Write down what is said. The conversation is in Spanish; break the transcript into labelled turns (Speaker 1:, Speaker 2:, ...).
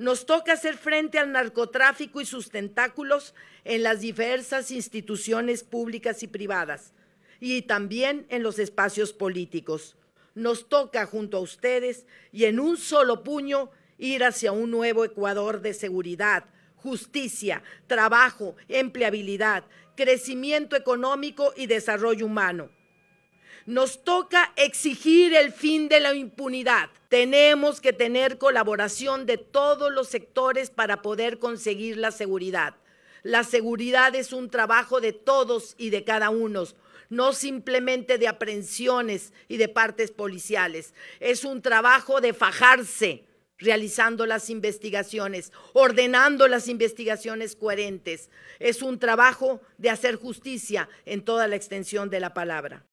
Speaker 1: Nos toca hacer frente al narcotráfico y sus tentáculos en las diversas instituciones públicas y privadas y también en los espacios políticos. Nos toca junto a ustedes y en un solo puño ir hacia un nuevo Ecuador de seguridad, justicia, trabajo, empleabilidad, crecimiento económico y desarrollo humano nos toca exigir el fin de la impunidad. Tenemos que tener colaboración de todos los sectores para poder conseguir la seguridad. La seguridad es un trabajo de todos y de cada uno, no simplemente de aprehensiones y de partes policiales. Es un trabajo de fajarse realizando las investigaciones, ordenando las investigaciones coherentes. Es un trabajo de hacer justicia en toda la extensión de la palabra.